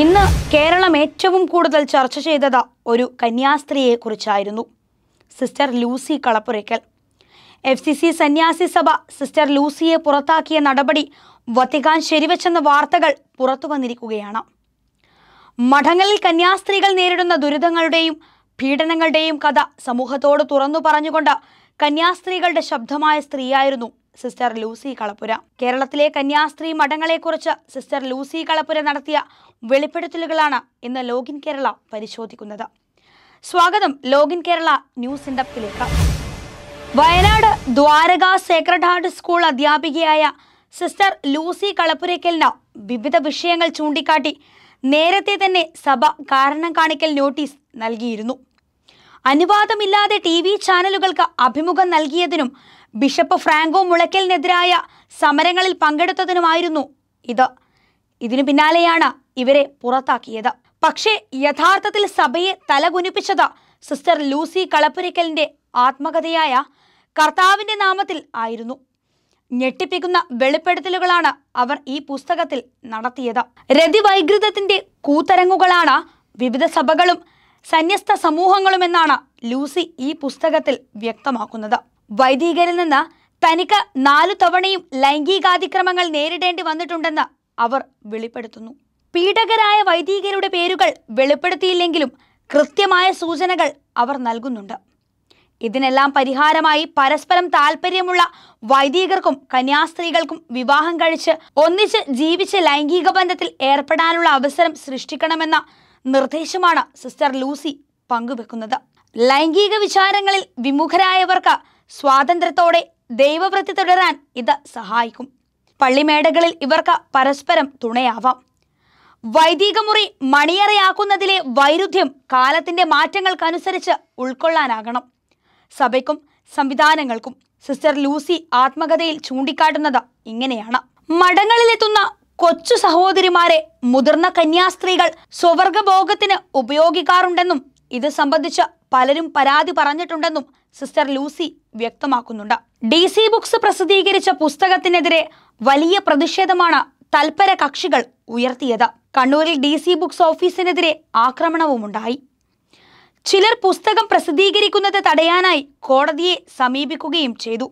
ഇന്ന് കേരളം ഏറ്റവും കൂടുതൽ ചർച്ച ചെയ്തത് ഒരു കന്യാസ്ത്രീയെ കുറിച്ചായിരുന്നു sister Lucy Kalappurakkal F C C സന്യാസി സഭ സിസ്റ്റർ ലൂസിയെ പുറത്താക്കിയ നടപടി വത്തിക്കാൻ ശരിവെച്ചെന്ന വാർത്തകൾ പുറത്തു വന്നിരിക്കുകയാണ് മഠങ്ങളിൽ കന്യാസ്ത്രീകൾ നേരിടുന്ന ദുരിതങ്ങളുടെയും പീഡനങ്ങളുടെയും കഥ സമൂഹത്തോട് തുറന്നു പറഞ്ഞുകൊണ്ട് കന്യാസ്ത്രീകളുടെ ശബ്ദമായ സ്ത്രീയായിരുന്നു സിസ്റ്റർ ലൂസി കളപ്പുര കേരളത്തിലെ കന്യാസ്ത്രീ മഠങ്ങളെക്കുറിച്ച് സിസ്റ്റർ ലൂസി കളപ്പുര നടത്തിയ വെളിപ്പെടുത്തലുകളാണ് ഇന്ന് ലോഗിൻ കേരള പരിശോധിക്കുന്നത് സ്വാഗതം ലോഗിൻ കേരള ന്യൂസ് ഇൻഡപ്പിലേക്ക് Wayanad Dwaraka sacred heart school അധ്യാപികയായ സിസ്റ്റർ ലൂസി കളപ്പുരയ്ക്കലിന് വിവിധ വിഷയങ്ങൾ ചൂണ്ടിക്കാട്ടി നേരത്തെ തന്നെ സഭ കാരണം കാണിക്കൽ നോട്ടീസ് നൽകിയിരുന്നു അനുവാദമില്ലാതെ ടി വി ചാനലുകൾക്ക് അഭിമുഖം നൽകിയതിനും ബിഷപ്പ് ഫ്രാങ്കോ മുളയ്ക്കലിനെതിരായ സമരങ്ങളിൽ പങ്കെടുത്തതിനുമായിരുന്നു ഇത് ഇതിനു പിന്നാലെയാണ് ഇവരെ പുറത്താക്കിയത് പക്ഷേ യഥാർത്ഥത്തിൽ സഭയെ തലകുനിപ്പിച്ചത് സിസ്റ്റർ ലൂസി കളപ്പുരയ്ക്കലിൻ്റെ ആത്മകഥയായ കർത്താവിൻ്റെ നാമത്തിൽ ആയിരുന്നു ഞെട്ടിപ്പിക്കുന്ന വെളിപ്പെടുത്തലുകളാണ് അവർ ഈ പുസ്തകത്തിൽ നടത്തിയത് രതിവൈകൃതത്തിൻ്റെ കൂത്തരങ്ങുകളാണ് വിവിധ സഭകളും സന്യസ്ത സമൂഹങ്ങളും എന്നാണ് ലൂസി ഈ പുസ്തകത്തിൽ വ്യക്തമാക്കുന്നത് വൈദികരിൽ നിന്ന് തനിക്ക് നാലു തവണയും ലൈംഗികാതിക്രമങ്ങൾ നേരിടേണ്ടി വന്നിട്ടുണ്ടെന്ന് അവർ വെളിപ്പെടുത്തുന്നു പീഡകരായ വൈദികരുടെ പേരുകൾ വെളിപ്പെടുത്തിയില്ലെങ്കിലും കൃത്യമായ സൂചനകൾ അവർ നൽകുന്നുണ്ട് ഇതിനെല്ലാം പരിഹാരമായി പരസ്പരം താല്പര്യമുള്ള വൈദികർക്കും കന്യാസ്ത്രീകൾക്കും വിവാഹം കഴിച്ച് ഒന്നിച്ച് ജീവിച്ച് ലൈംഗിക ബന്ധത്തിൽ ഏർപ്പെടാനുള്ള അവസരം സൃഷ്ടിക്കണമെന്ന നിർദ്ദേശമാണ് സിസ്റ്റർ ലൂസി പങ്കുവെക്കുന്നത് ലൈംഗിക വിചാരങ്ങളിൽ വിമുഖരായവർക്ക് സ്വാതന്ത്ര്യത്തോടെ ദൈവവൃത്തി തുടരാൻ ഇത് സഹായിക്കും പള്ളിമേടകളിൽ ഇവർക്ക് പരസ്പരം തുണയാവാം വൈദികമുറി മണിയറയാക്കുന്നതിലെ വൈരുദ്ധ്യം കാലത്തിന്റെ മാറ്റങ്ങൾക്കനുസരിച്ച് ഉൾക്കൊള്ളാനാകണം സഭയ്ക്കും സംവിധാനങ്ങൾക്കും സിസ്റ്റർ ലൂസി ആത്മകഥയിൽ ചൂണ്ടിക്കാട്ടുന്നത് ഇങ്ങനെയാണ് മഠങ്ങളിലെത്തുന്ന കൊച്ചു സഹോദരിമാരെ മുതിർന്ന കന്യാസ്ത്രീകൾ സ്വവർഗഭോഗത്തിന് ഉപയോഗിക്കാറുണ്ടെന്നും ഇത് സംബന്ധിച്ച് പലരും പരാതി പറഞ്ഞിട്ടുണ്ടെന്നും സിസ്റ്റർ ലൂസി വ്യക്തമാക്കുന്നുണ്ട് ഡി സി ബുക്സ് പ്രസിദ്ധീകരിച്ച പുസ്തകത്തിനെതിരെ വലിയ പ്രതിഷേധമാണ് തൽപര കക്ഷികൾ ഉയർത്തിയത് കണ്ണൂരിൽ ഡി സി ബുക്സ് ഓഫീസിനെതിരെ ആക്രമണവുമുണ്ടായി ചിലർ പുസ്തകം പ്രസിദ്ധീകരിക്കുന്നത് തടയാനായി കോടതിയെ സമീപിക്കുകയും ചെയ്തു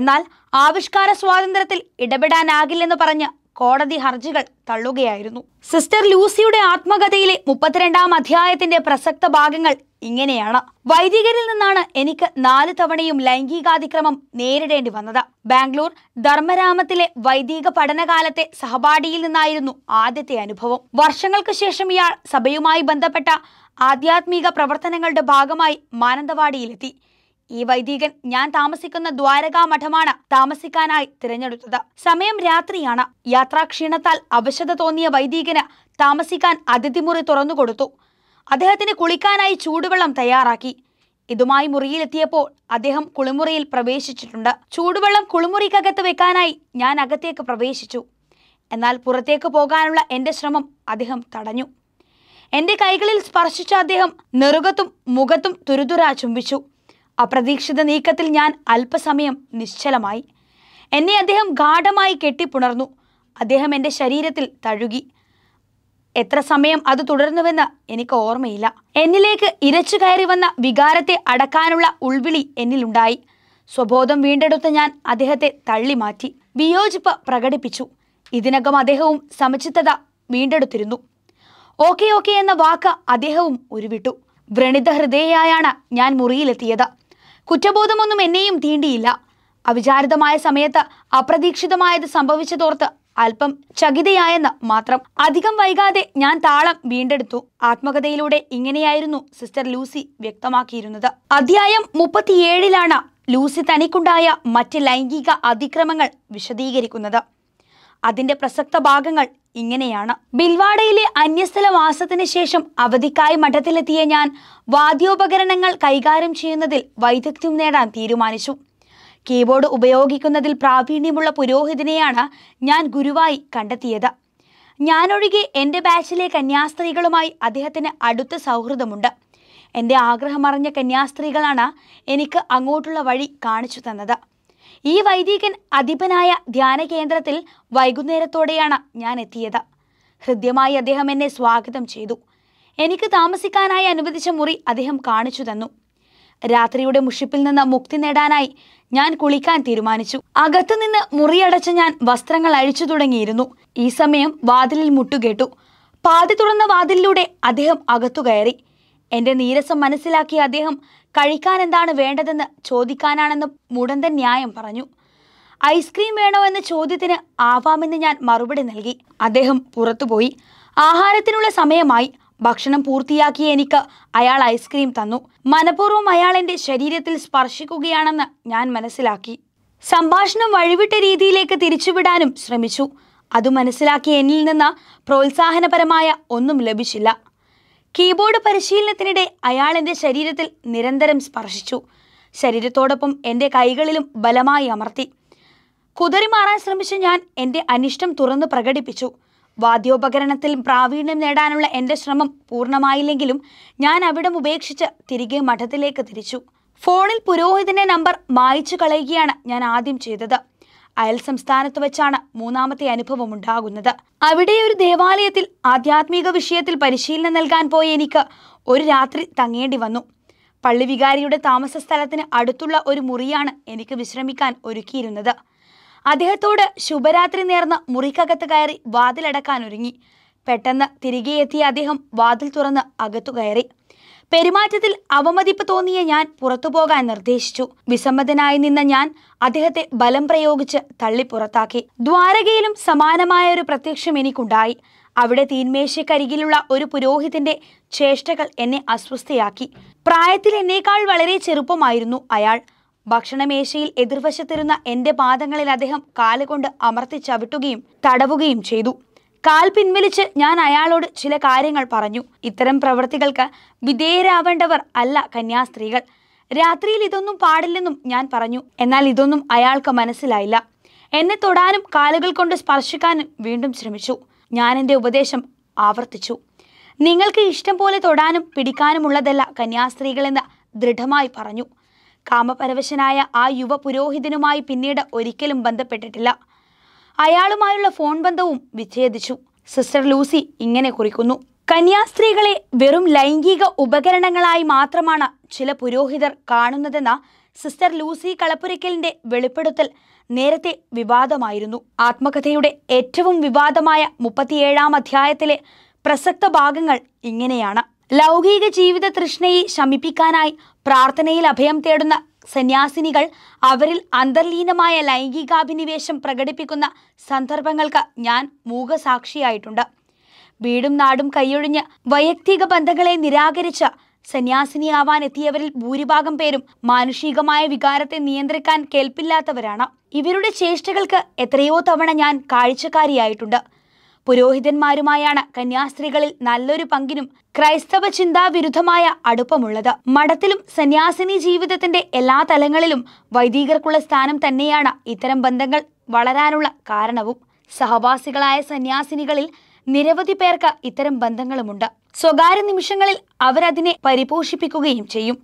എന്നാൽ ആവിഷ്കാര സ്വാതന്ത്ര്യത്തിൽ ഇടപെടാനാകില്ലെന്ന് പറഞ്ഞ് കോടതി ഹർജികൾ തള്ളുകയായിരുന്നു സിസ്റ്റർ ലൂസിയുടെ ആത്മകഥയിലെ മുപ്പത്തിരണ്ടാം അധ്യായത്തിന്റെ പ്രസക്ത ഭാഗങ്ങൾ ഇങ്ങനെയാണ് വൈദികരിൽ നിന്നാണ് എനിക്ക് നാല് തവണയും ലൈംഗികാതിക്രമം നേരിടേണ്ടി വന്നത് ബാംഗ്ലൂർ ധർമ്മരാമത്തിലെ വൈദിക പഠനകാലത്തെ സഹപാഠിയിൽ നിന്നായിരുന്നു ആദ്യത്തെ അനുഭവം വർഷങ്ങൾക്ക് ശേഷം ഇയാൾ സഭയുമായി ബന്ധപ്പെട്ട ആധ്യാത്മിക പ്രവർത്തനങ്ങളുടെ ഭാഗമായി മാനന്തവാടിയിലെത്തി ഈ വൈദികൻ ഞാൻ താമസിക്കുന്ന ദ്വാരകാ മഠമാണ് താമസിക്കാനായി തിരഞ്ഞെടുത്തത് സമയം രാത്രിയാണ് യാത്രാക്ഷീണത്താൽ അവശത തോന്നിയ വൈദികന് താമസിക്കാൻ അതിഥിമുറി തുറന്നുകൊടുത്തു അദ്ദേഹത്തിന് കുളിക്കാനായി ചൂടുവെള്ളം തയ്യാറാക്കി ഇതുമായി മുറിയിലെത്തിയപ്പോൾ അദ്ദേഹം കുളിമുറിയിൽ പ്രവേശിച്ചിട്ടുണ്ട് ചൂടുവെള്ളം കുളിമുറിക്കകത്ത് വെക്കാനായി ഞാൻ അകത്തേക്ക് പ്രവേശിച്ചു എന്നാൽ പുറത്തേക്ക് പോകാനുള്ള എൻ്റെ ശ്രമം അദ്ദേഹം തടഞ്ഞു എൻ്റെ കൈകളിൽ സ്പർശിച്ച അദ്ദേഹം നെറുകത്തും മുഖത്തും തുരുതുരാ ചുംബിച്ചു അപ്രതീക്ഷിത നീക്കത്തിൽ ഞാൻ അല്പസമയം നിശ്ചലമായി എന്നെ അദ്ദേഹം ഗാഠമായി കെട്ടിപ്പുണർന്നു അദ്ദേഹം എൻ്റെ ശരീരത്തിൽ തഴുകി എത്ര സമയം അത് തുടർന്നുവെന്ന് എനിക്ക് ഓർമ്മയില്ല എന്നിലേക്ക് ഇരച്ചു കയറി വന്ന വികാരത്തെ അടക്കാനുള്ള ഉൾവിളി എന്നിലുണ്ടായി സ്വബോധം വീണ്ടെടുത്ത് ഞാൻ അദ്ദേഹത്തെ തള്ളി മാറ്റി വിയോജിപ്പ് പ്രകടിപ്പിച്ചു ഇതിനകം അദ്ദേഹവും സമചിത്തത വീണ്ടെടുത്തിരുന്നു ഓക്കെ ഓക്കെ എന്ന വാക്ക് അദ്ദേഹവും ഉരുവിട്ടു വ്രണിത ഹൃദയയായാണ് ഞാൻ മുറിയിലെത്തിയത് കുറ്റബോധമൊന്നും എന്നെയും തീണ്ടിയില്ല അവിചാരിതമായ സമയത്ത് അപ്രതീക്ഷിതമായത് സംഭവിച്ചതോർത്ത് അല്പം ചകിതയായെന്ന് മാത്രം അധികം വൈകാതെ ഞാൻ താളം വീണ്ടെടുത്തു ആത്മകഥയിലൂടെ ഇങ്ങനെയായിരുന്നു സിസ്റ്റർ ലൂസി വ്യക്തമാക്കിയിരുന്നത് അധ്യായം മുപ്പത്തിയേഴിലാണ് ലൂസി തനിക്കുണ്ടായ മറ്റ് ലൈംഗിക അതിക്രമങ്ങൾ വിശദീകരിക്കുന്നത് അതിൻ്റെ പ്രസക്ത ഭാഗങ്ങൾ ഇങ്ങനെയാണ് ബിൽവാഡയിലെ അന്യസ്ഥല വാസത്തിന് ശേഷം അവധിക്കായി മഠത്തിലെത്തിയ ഞാൻ വാദ്യോപകരണങ്ങൾ കൈകാര്യം ചെയ്യുന്നതിൽ വൈദഗ്ധ്യം നേടാൻ തീരുമാനിച്ചു കീബോർഡ് ഉപയോഗിക്കുന്നതിൽ പ്രാവീണ്യമുള്ള പുരോഹിതനെയാണ് ഞാൻ ഗുരുവായി കണ്ടെത്തിയത് ഞാനൊഴികെ എൻ്റെ ബാച്ചിലെ കന്യാസ്ത്രീകളുമായി അദ്ദേഹത്തിന് അടുത്ത സൗഹൃദമുണ്ട് എൻ്റെ ആഗ്രഹമറിഞ്ഞ കന്യാസ്ത്രീകളാണ് എനിക്ക് അങ്ങോട്ടുള്ള വഴി കാണിച്ചു തന്നത് ഈ വൈദികൻ അധിപനായ ധ്യാന കേന്ദ്രത്തിൽ വൈകുന്നേരത്തോടെയാണ് ഞാൻ എത്തിയത് ഹൃദ്യമായി അദ്ദേഹം എന്നെ സ്വാഗതം ചെയ്തു എനിക്ക് താമസിക്കാനായി അനുവദിച്ച മുറി അദ്ദേഹം കാണിച്ചു തന്നു രാത്രിയുടെ മുഷിപ്പിൽ നിന്ന് മുക്തി നേടാനായി ഞാൻ കുളിക്കാൻ തീരുമാനിച്ചു അകത്തുനിന്ന് മുറിയടച്ച് ഞാൻ വസ്ത്രങ്ങൾ അഴിച്ചു തുടങ്ങിയിരുന്നു ഈ സമയം വാതിലിൽ മുട്ടുകേട്ടു പാതി തുറന്ന വാതിലിലൂടെ അദ്ദേഹം അകത്തു കയറി എന്റെ നീരസം മനസ്സിലാക്കിയ അദ്ദേഹം കഴിക്കാൻ എന്താണ് വേണ്ടതെന്ന് ചോദിക്കാനാണെന്ന് മുടന്തൻ ന്യായം പറഞ്ഞു ഐസ്ക്രീം വേണോ എന്ന ചോദ്യത്തിന് ആവാമെന്ന് ഞാൻ മറുപടി നൽകി അദ്ദേഹം പുറത്തുപോയി ആഹാരത്തിനുള്ള സമയമായി ഭക്ഷണം പൂർത്തിയാക്കി എനിക്ക് അയാൾ ഐസ്ക്രീം തന്നു മനഃപൂർവ്വം അയാൾ എൻ്റെ ശരീരത്തിൽ സ്പർശിക്കുകയാണെന്ന് ഞാൻ മനസ്സിലാക്കി സംഭാഷണം വഴിവിട്ട രീതിയിലേക്ക് തിരിച്ചുവിടാനും ശ്രമിച്ചു അത് മനസ്സിലാക്കി എന്നിൽ നിന്ന് പ്രോത്സാഹനപരമായ ഒന്നും ലഭിച്ചില്ല കീബോർഡ് പരിശീലനത്തിനിടെ അയാൾ എൻ്റെ ശരീരത്തിൽ നിരന്തരം സ്പർശിച്ചു ശരീരത്തോടൊപ്പം എൻ്റെ കൈകളിലും ബലമായി അമർത്തി കുതിരി മാറാൻ ശ്രമിച്ച ഞാൻ എൻ്റെ അനിഷ്ടം തുറന്നു പ്രകടിപ്പിച്ചു വാദ്യോപകരണത്തിൽ പ്രാവീണ്യം നേടാനുള്ള എൻ്റെ ശ്രമം പൂർണ്ണമായില്ലെങ്കിലും ഞാൻ അവിടം ഉപേക്ഷിച്ച് തിരികെ മഠത്തിലേക്ക് തിരിച്ചു ഫോണിൽ പുരോഹിതൻ്റെ നമ്പർ മായ്ച്ചു കളയുകയാണ് ഞാൻ ആദ്യം ചെയ്തത് അയൽ സംസ്ഥാനത്ത് വെച്ചാണ് മൂന്നാമത്തെ അനുഭവം ഉണ്ടാകുന്നത് അവിടെ ഒരു ദേവാലയത്തിൽ ആധ്യാത്മിക വിഷയത്തിൽ പരിശീലനം നൽകാൻ പോയ എനിക്ക് ഒരു രാത്രി തങ്ങേണ്ടി വന്നു പള്ളി വികാരിയുടെ താമസ സ്ഥലത്തിന് അടുത്തുള്ള ഒരു മുറിയാണ് എനിക്ക് വിശ്രമിക്കാൻ ഒരുക്കിയിരുന്നത് അദ്ദേഹത്തോട് ശുഭരാത്രി നേർന്ന് മുറിക്കകത്ത് കയറി വാതിലടക്കാൻ ഒരുങ്ങി പെട്ടെന്ന് തിരികെ എത്തിയ അദ്ദേഹം വാതിൽ തുറന്ന് അകത്തു കയറി പെരുമാറ്റത്തിൽ അവമതിപ്പ് തോന്നിയ ഞാൻ പുറത്തു പോകാൻ നിർദ്ദേശിച്ചു വിസമ്മതനായി നിന്ന ഞാൻ അദ്ദേഹത്തെ ബലം പ്രയോഗിച്ച് പുറത്താക്കി ദ്വാരകയിലും സമാനമായ ഒരു പ്രത്യക്ഷം എനിക്കുണ്ടായി അവിടെ തീന്മേശക്കരികിലുള്ള ഒരു പുരോഹിതന്റെ ചേഷ്ടകൾ എന്നെ അസ്വസ്ഥയാക്കി പ്രായത്തിൽ എന്നേക്കാൾ വളരെ ചെറുപ്പമായിരുന്നു അയാൾ ഭക്ഷണമേശയിൽ എതിർവശത്തിരുന്ന എൻ്റെ പാദങ്ങളിൽ അദ്ദേഹം കാലുകൊണ്ട് അമർത്തി ചവിട്ടുകയും തടവുകയും ചെയ്തു കാൽ പിൻവലിച്ച് ഞാൻ അയാളോട് ചില കാര്യങ്ങൾ പറഞ്ഞു ഇത്തരം പ്രവൃത്തികൾക്ക് വിധേയരാവേണ്ടവർ അല്ല കന്യാസ്ത്രീകൾ രാത്രിയിൽ ഇതൊന്നും പാടില്ലെന്നും ഞാൻ പറഞ്ഞു എന്നാൽ ഇതൊന്നും അയാൾക്ക് മനസ്സിലായില്ല എന്നെ തൊടാനും കാലുകൾ കൊണ്ട് സ്പർശിക്കാനും വീണ്ടും ശ്രമിച്ചു ഞാൻ എൻ്റെ ഉപദേശം ആവർത്തിച്ചു നിങ്ങൾക്ക് ഇഷ്ടം പോലെ തൊടാനും പിടിക്കാനുമുള്ളതല്ല കന്യാസ്ത്രീകളെന്ന് ദൃഢമായി പറഞ്ഞു കാമപരവശനായ ആ യുവ പുരോഹിതനുമായി പിന്നീട് ഒരിക്കലും ബന്ധപ്പെട്ടിട്ടില്ല അയാളുമായുള്ള ഫോൺ ബന്ധവും വിച്ഛേദിച്ചു സിസ്റ്റർ ലൂസി ഇങ്ങനെ കുറിക്കുന്നു കന്യാസ്ത്രീകളെ വെറും ലൈംഗിക ഉപകരണങ്ങളായി മാത്രമാണ് ചില പുരോഹിതർ കാണുന്നതെന്ന സിസ്റ്റർ ലൂസി കളപ്പുരയ്ക്കലിന്റെ വെളിപ്പെടുത്തൽ നേരത്തെ വിവാദമായിരുന്നു ആത്മകഥയുടെ ഏറ്റവും വിവാദമായ മുപ്പത്തിയേഴാം അധ്യായത്തിലെ പ്രസക്ത ഭാഗങ്ങൾ ഇങ്ങനെയാണ് ലൗകിക ജീവിത തൃഷ്ണയെ ശമിപ്പിക്കാനായി പ്രാർത്ഥനയിൽ അഭയം തേടുന്ന സന്യാസിനികൾ അവരിൽ അന്തർലീനമായ ലൈംഗികാഭിനിവേശം പ്രകടിപ്പിക്കുന്ന സന്ദർഭങ്ങൾക്ക് ഞാൻ മൂകസാക്ഷിയായിട്ടുണ്ട് വീടും നാടും കൈയൊഴിഞ്ഞ് വൈയക്തിക ബന്ധങ്ങളെ നിരാകരിച്ച സന്യാസിനിയാവാൻ എത്തിയവരിൽ ഭൂരിഭാഗം പേരും മാനുഷികമായ വികാരത്തെ നിയന്ത്രിക്കാൻ കേൾപ്പില്ലാത്തവരാണ് ഇവരുടെ ചേഷ്ടകൾക്ക് എത്രയോ തവണ ഞാൻ കാഴ്ചക്കാരിയായിട്ടുണ്ട് പുരോഹിതന്മാരുമായാണ് കന്യാസ്ത്രീകളിൽ നല്ലൊരു പങ്കിനും ക്രൈസ്തവ ചിന്താവിരുദ്ധമായ അടുപ്പമുള്ളത് മഠത്തിലും സന്യാസിനി ജീവിതത്തിന്റെ എല്ലാ തലങ്ങളിലും വൈദികർക്കുള്ള സ്ഥാനം തന്നെയാണ് ഇത്തരം ബന്ധങ്ങൾ വളരാനുള്ള കാരണവും സഹവാസികളായ സന്യാസിനികളിൽ നിരവധി പേർക്ക് ഇത്തരം ബന്ധങ്ങളുമുണ്ട് സ്വകാര്യ നിമിഷങ്ങളിൽ അവരതിനെ പരിപോഷിപ്പിക്കുകയും ചെയ്യും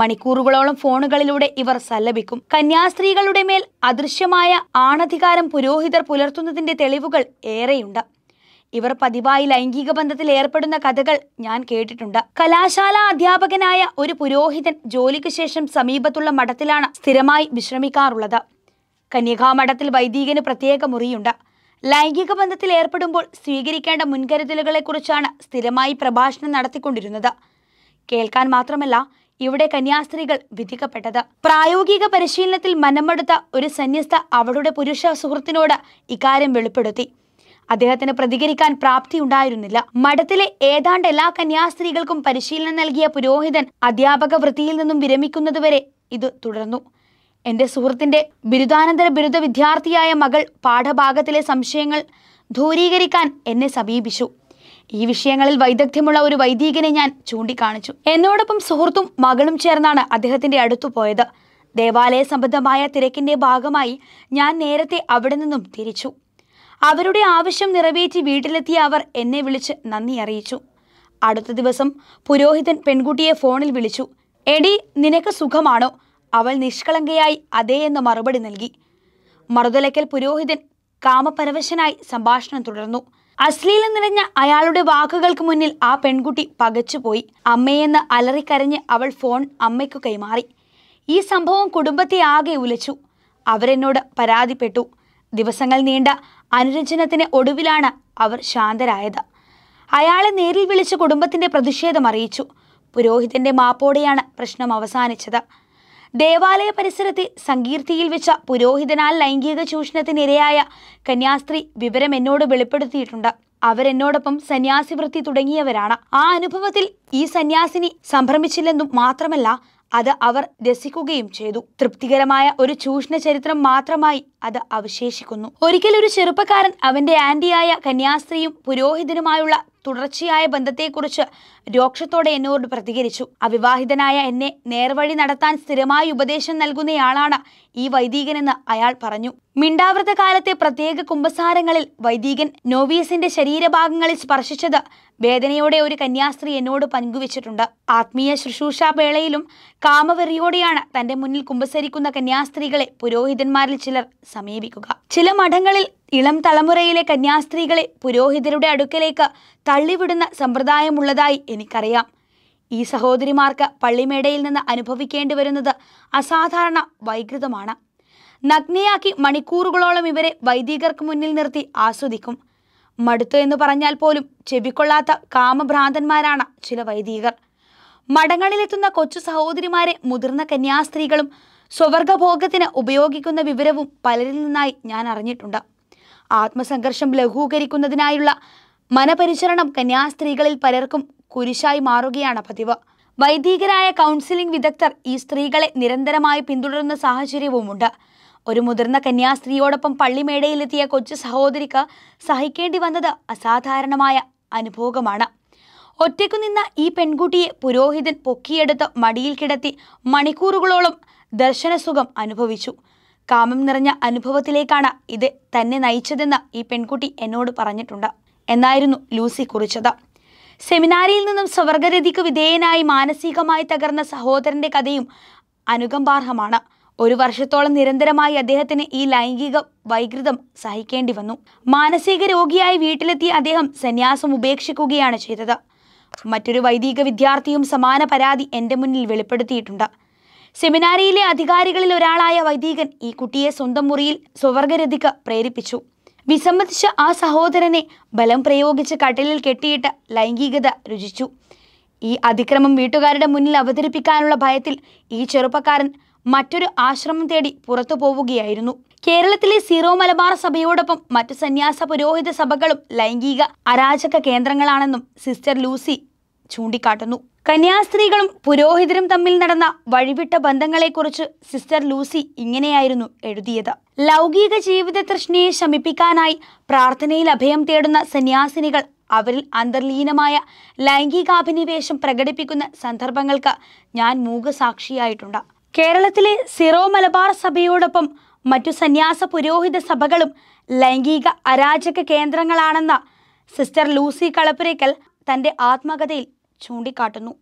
മണിക്കൂറുകളോളം ഫോണുകളിലൂടെ ഇവർ സല്ലപിക്കും കന്യാസ്ത്രീകളുടെ മേൽ അദൃശ്യമായ ആണധികാരം പുരോഹിതർ പുലർത്തുന്നതിന്റെ തെളിവുകൾ ഏറെയുണ്ട് ഇവർ പതിവായി ലൈംഗിക ബന്ധത്തിൽ ഏർപ്പെടുന്ന കഥകൾ ഞാൻ കേട്ടിട്ടുണ്ട് കലാശാല അധ്യാപകനായ ഒരു പുരോഹിതൻ ജോലിക്ക് ശേഷം സമീപത്തുള്ള മഠത്തിലാണ് സ്ഥിരമായി വിശ്രമിക്കാറുള്ളത് കന്യകാമഠത്തിൽ വൈദികന് പ്രത്യേക മുറിയുണ്ട് ലൈംഗിക ബന്ധത്തിൽ ഏർപ്പെടുമ്പോൾ സ്വീകരിക്കേണ്ട മുൻകരുതലുകളെക്കുറിച്ചാണ് സ്ഥിരമായി പ്രഭാഷണം നടത്തിക്കൊണ്ടിരുന്നത് കേൾക്കാൻ മാത്രമല്ല ഇവിടെ കന്യാസ്ത്രീകൾ വിധിക്കപ്പെട്ടത് പ്രായോഗിക പരിശീലനത്തിൽ മനമെടുത്ത ഒരു സന്യസ്ത അവളുടെ പുരുഷ സുഹൃത്തിനോട് ഇക്കാര്യം വെളിപ്പെടുത്തി അദ്ദേഹത്തിന് പ്രതികരിക്കാൻ ഉണ്ടായിരുന്നില്ല മഠത്തിലെ ഏതാണ്ട് എല്ലാ കന്യാസ്ത്രീകൾക്കും പരിശീലനം നൽകിയ പുരോഹിതൻ അധ്യാപക വൃത്തിയിൽ നിന്നും വിരമിക്കുന്നതുവരെ ഇത് തുടർന്നു എൻ്റെ സുഹൃത്തിന്റെ ബിരുദാനന്തര ബിരുദ വിദ്യാർത്ഥിയായ മകൾ പാഠഭാഗത്തിലെ സംശയങ്ങൾ ദൂരീകരിക്കാൻ എന്നെ സമീപിച്ചു ഈ വിഷയങ്ങളിൽ വൈദഗ്ധ്യമുള്ള ഒരു വൈദികനെ ഞാൻ ചൂണ്ടിക്കാണിച്ചു എന്നോടൊപ്പം സുഹൃത്തും മകളും ചേർന്നാണ് അദ്ദേഹത്തിൻ്റെ അടുത്തു പോയത് ദേവാലയ സംബന്ധമായ തിരക്കിൻ്റെ ഭാഗമായി ഞാൻ നേരത്തെ അവിടെ നിന്നും തിരിച്ചു അവരുടെ ആവശ്യം നിറവേറ്റി വീട്ടിലെത്തിയ അവർ എന്നെ വിളിച്ച് നന്ദി അറിയിച്ചു അടുത്ത ദിവസം പുരോഹിതൻ പെൺകുട്ടിയെ ഫോണിൽ വിളിച്ചു എടി നിനക്ക് സുഖമാണോ അവൾ നിഷ്കളങ്കയായി അതേ എന്ന് മറുപടി നൽകി മറുതലയ്ക്കൽ പുരോഹിതൻ കാമപരവശനായി സംഭാഷണം തുടർന്നു അശ്ലീലം നിറഞ്ഞ അയാളുടെ വാക്കുകൾക്ക് മുന്നിൽ ആ പെൺകുട്ടി പകച്ചുപോയി അമ്മയെന്ന് അലറിക്കരഞ്ഞ് അവൾ ഫോൺ അമ്മയ്ക്കു കൈമാറി ഈ സംഭവം കുടുംബത്തെ ആകെ ഉലച്ചു അവരെന്നോട് പരാതിപ്പെട്ടു ദിവസങ്ങൾ നീണ്ട അനുരഞ്ജനത്തിന് ഒടുവിലാണ് അവർ ശാന്തരായത് അയാളെ നേരിൽ വിളിച്ച് കുടുംബത്തിന്റെ പ്രതിഷേധം അറിയിച്ചു പുരോഹിതന്റെ മാപ്പോടെയാണ് പ്രശ്നം അവസാനിച്ചത് ദേവാലയ പരിസരത്തെ സങ്കീർത്തിയിൽ വെച്ച പുരോഹിതനാൽ ലൈംഗിക ചൂഷണത്തിനിരയായ കന്യാസ്ത്രീ വിവരം എന്നോട് വെളിപ്പെടുത്തിയിട്ടുണ്ട് അവരെന്നോടൊപ്പം സന്യാസിവൃത്തി തുടങ്ങിയവരാണ് ആ അനുഭവത്തിൽ ഈ സന്യാസിനി സംഭ്രമിച്ചില്ലെന്നും മാത്രമല്ല അത് അവർ രസിക്കുകയും ചെയ്തു തൃപ്തികരമായ ഒരു ചൂഷണ ചരിത്രം മാത്രമായി അത് അവശേഷിക്കുന്നു ഒരിക്കൽ ഒരു ചെറുപ്പക്കാരൻ അവന്റെ ആന്റിയായ കന്യാസ്ത്രീയും പുരോഹിതനുമായുള്ള തുടർച്ചയായ ബന്ധത്തെക്കുറിച്ച് രോക്ഷത്തോടെ എന്നോട് പ്രതികരിച്ചു അവിവാഹിതനായ എന്നെ നേർവഴി നടത്താൻ സ്ഥിരമായി ഉപദേശം നൽകുന്നയാളാണ് ഈ വൈദികനെന്ന് അയാൾ പറഞ്ഞു മിണ്ടാവൃത കാലത്തെ പ്രത്യേക കുംഭസാരങ്ങളിൽ വൈദികൻ നോവീസിന്റെ ശരീരഭാഗങ്ങളിൽ സ്പർശിച്ചത് വേദനയോടെ ഒരു കന്യാസ്ത്രീ എന്നോട് പങ്കുവച്ചിട്ടുണ്ട് ആത്മീയ ശുശ്രൂഷാ വേളയിലും കാമവെറിയോടെയാണ് തന്റെ മുന്നിൽ കുമ്പസരിക്കുന്ന കന്യാസ്ത്രീകളെ പുരോഹിതന്മാരിൽ ചിലർ സമീപിക്കുക ചില മഠങ്ങളിൽ ഇളം തലമുറയിലെ കന്യാസ്ത്രീകളെ പുരോഹിതരുടെ അടുക്കലേക്ക് തള്ളിവിടുന്ന സമ്പ്രദായമുള്ളതായി എനിക്കറിയാം ഈ സഹോദരിമാർക്ക് പള്ളിമേടയിൽ നിന്ന് അനുഭവിക്കേണ്ടി വരുന്നത് അസാധാരണ വൈകൃതമാണ് നഗ്നയാക്കി മണിക്കൂറുകളോളം ഇവരെ വൈദികർക്ക് മുന്നിൽ നിർത്തി ആസ്വദിക്കും മടുത്തു എന്ന് പറഞ്ഞാൽ പോലും ചെവിക്കൊള്ളാത്ത കാമഭ്രാന്തന്മാരാണ് ചില വൈദികർ മഠങ്ങളിലെത്തുന്ന കൊച്ചു സഹോദരിമാരെ മുതിർന്ന കന്യാസ്ത്രീകളും സ്വവർഗഭോഗത്തിന് ഉപയോഗിക്കുന്ന വിവരവും പലരിൽ നിന്നായി ഞാൻ അറിഞ്ഞിട്ടുണ്ട് ആത്മസംഘർഷം ലഘൂകരിക്കുന്നതിനായുള്ള മനപരിചരണം കന്യാസ്ത്രീകളിൽ പലർക്കും കുരിശായി മാറുകയാണ് പതിവ് വൈദികരായ കൗൺസിലിംഗ് വിദഗ്ധർ ഈ സ്ത്രീകളെ നിരന്തരമായി പിന്തുടരുന്ന സാഹചര്യവുമുണ്ട് ഒരു മുതിർന്ന കന്യാസ്ത്രീയോടൊപ്പം പള്ളിമേടയിലെത്തിയ കൊച്ചു സഹോദരിക്ക് സഹിക്കേണ്ടി വന്നത് അസാധാരണമായ അനുഭോഗമാണ് ഒറ്റയ്ക്കു നിന്ന ഈ പെൺകുട്ടിയെ പുരോഹിതൻ പൊക്കിയെടുത്ത് മടിയിൽ കിടത്തി മണിക്കൂറുകളോളം ദർശനസുഖം അനുഭവിച്ചു കാമം നിറഞ്ഞ അനുഭവത്തിലേക്കാണ് ഇത് തന്നെ നയിച്ചതെന്ന് ഈ പെൺകുട്ടി എന്നോട് പറഞ്ഞിട്ടുണ്ട് എന്നായിരുന്നു ലൂസി കുറിച്ചത് സെമിനാരിയിൽ നിന്നും സ്വർഗരതിക്ക് വിധേയനായി മാനസികമായി തകർന്ന സഹോദരന്റെ കഥയും അനുകമ്പാർഹമാണ് ഒരു വർഷത്തോളം നിരന്തരമായി അദ്ദേഹത്തിന് ഈ ലൈംഗിക വൈകൃതം സഹിക്കേണ്ടി വന്നു മാനസിക രോഗിയായി വീട്ടിലെത്തിയ അദ്ദേഹം സന്യാസം ഉപേക്ഷിക്കുകയാണ് ചെയ്തത് മറ്റൊരു വൈദിക വിദ്യാർത്ഥിയും സമാന പരാതി എൻ്റെ മുന്നിൽ വെളിപ്പെടുത്തിയിട്ടുണ്ട് സെമിനാരിയിലെ അധികാരികളിൽ ഒരാളായ വൈദികൻ ഈ കുട്ടിയെ സ്വന്തം മുറിയിൽ സ്വവർഗരതിക്ക് പ്രേരിപ്പിച്ചു വിസമ്മതിച്ച ആ സഹോദരനെ ബലം പ്രയോഗിച്ച് കട്ടിലിൽ കെട്ടിയിട്ട് ലൈംഗികത രുചിച്ചു ഈ അതിക്രമം വീട്ടുകാരുടെ മുന്നിൽ അവതരിപ്പിക്കാനുള്ള ഭയത്തിൽ ഈ ചെറുപ്പക്കാരൻ മറ്റൊരു ആശ്രമം തേടി പുറത്തു പോവുകയായിരുന്നു കേരളത്തിലെ സീറോ മലബാർ സഭയോടൊപ്പം മറ്റു സന്യാസ പുരോഹിത സഭകളും ലൈംഗിക അരാജക കേന്ദ്രങ്ങളാണെന്നും സിസ്റ്റർ ലൂസി ചൂണ്ടിക്കാട്ടുന്നു കന്യാസ്ത്രീകളും പുരോഹിതരും തമ്മിൽ നടന്ന വഴിവിട്ട ബന്ധങ്ങളെക്കുറിച്ച് സിസ്റ്റർ ലൂസി ഇങ്ങനെയായിരുന്നു എഴുതിയത് ലൗകിക ജീവിത തൃഷ്ണയെ ശമിപ്പിക്കാനായി പ്രാർത്ഥനയിൽ അഭയം തേടുന്ന സന്യാസിനികൾ അവരിൽ അന്തർലീനമായ ലൈംഗികാഭിനിവേശം പ്രകടിപ്പിക്കുന്ന സന്ദർഭങ്ങൾക്ക് ഞാൻ മൂകസാക്ഷിയായിട്ടുണ്ട് കേരളത്തിലെ സിറോ മലബാർ സഭയോടൊപ്പം മറ്റു സന്യാസ പുരോഹിത സഭകളും ലൈംഗിക അരാജക കേന്ദ്രങ്ങളാണെന്ന സിസ്റ്റർ ലൂസി കളപ്പുരയ്ക്കൽ തൻ്റെ ആത്മകഥയിൽ ചൂണ്ടിക്കാട്ടുന്നു